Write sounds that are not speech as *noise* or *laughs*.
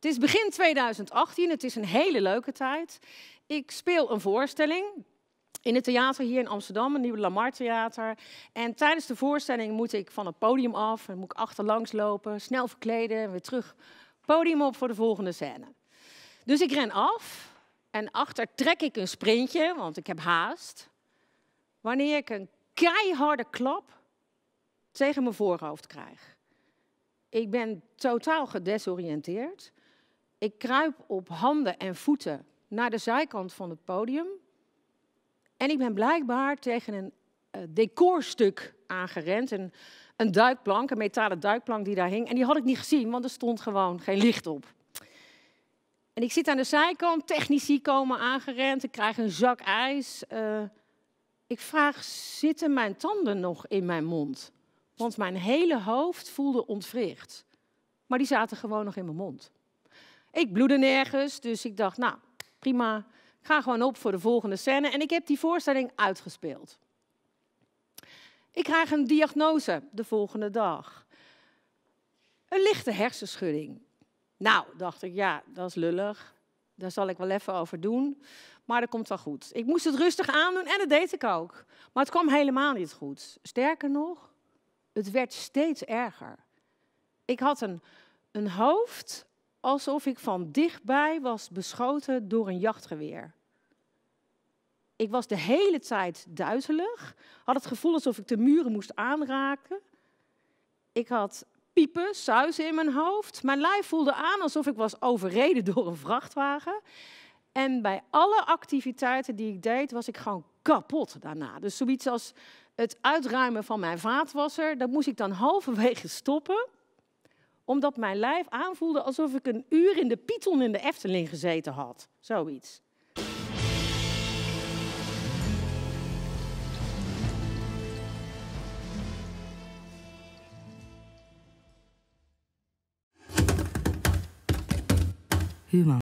Het is begin 2018, het is een hele leuke tijd. Ik speel een voorstelling in het theater hier in Amsterdam, het nieuwe Lamar Theater. En tijdens de voorstelling moet ik van het podium af, en moet ik achterlangs lopen, snel verkleden en weer terug podium op voor de volgende scène. Dus ik ren af en achter trek ik een sprintje, want ik heb haast. Wanneer ik een keiharde klap tegen mijn voorhoofd krijg. Ik ben totaal gedesoriënteerd ik kruip op handen en voeten naar de zijkant van het podium. En ik ben blijkbaar tegen een eh, decorstuk aangerend. Een, een duikplank, een metalen duikplank die daar hing. En die had ik niet gezien, want er stond gewoon geen licht op. En ik zit aan de zijkant, technici komen aangerend, ik krijg een zak ijs. Eh, ik vraag, zitten mijn tanden nog in mijn mond? Want mijn hele hoofd voelde ontwricht. Maar die zaten gewoon nog in mijn mond. Ik bloedde nergens, dus ik dacht, nou, prima. Ik ga gewoon op voor de volgende scène. En ik heb die voorstelling uitgespeeld. Ik krijg een diagnose de volgende dag. Een lichte hersenschudding. Nou, dacht ik, ja, dat is lullig. Daar zal ik wel even over doen. Maar dat komt wel goed. Ik moest het rustig aandoen en dat deed ik ook. Maar het kwam helemaal niet goed. Sterker nog, het werd steeds erger. Ik had een, een hoofd alsof ik van dichtbij was beschoten door een jachtgeweer. Ik was de hele tijd duizelig, had het gevoel alsof ik de muren moest aanraken. Ik had piepen, suizen in mijn hoofd. Mijn lijf voelde aan alsof ik was overreden door een vrachtwagen. En bij alle activiteiten die ik deed, was ik gewoon kapot daarna. Dus zoiets als het uitruimen van mijn vaatwasser, dat moest ik dan *laughs* halverwege stoppen omdat mijn lijf aanvoelde alsof ik een uur in de Python in de Efteling gezeten had. Zoiets. Human.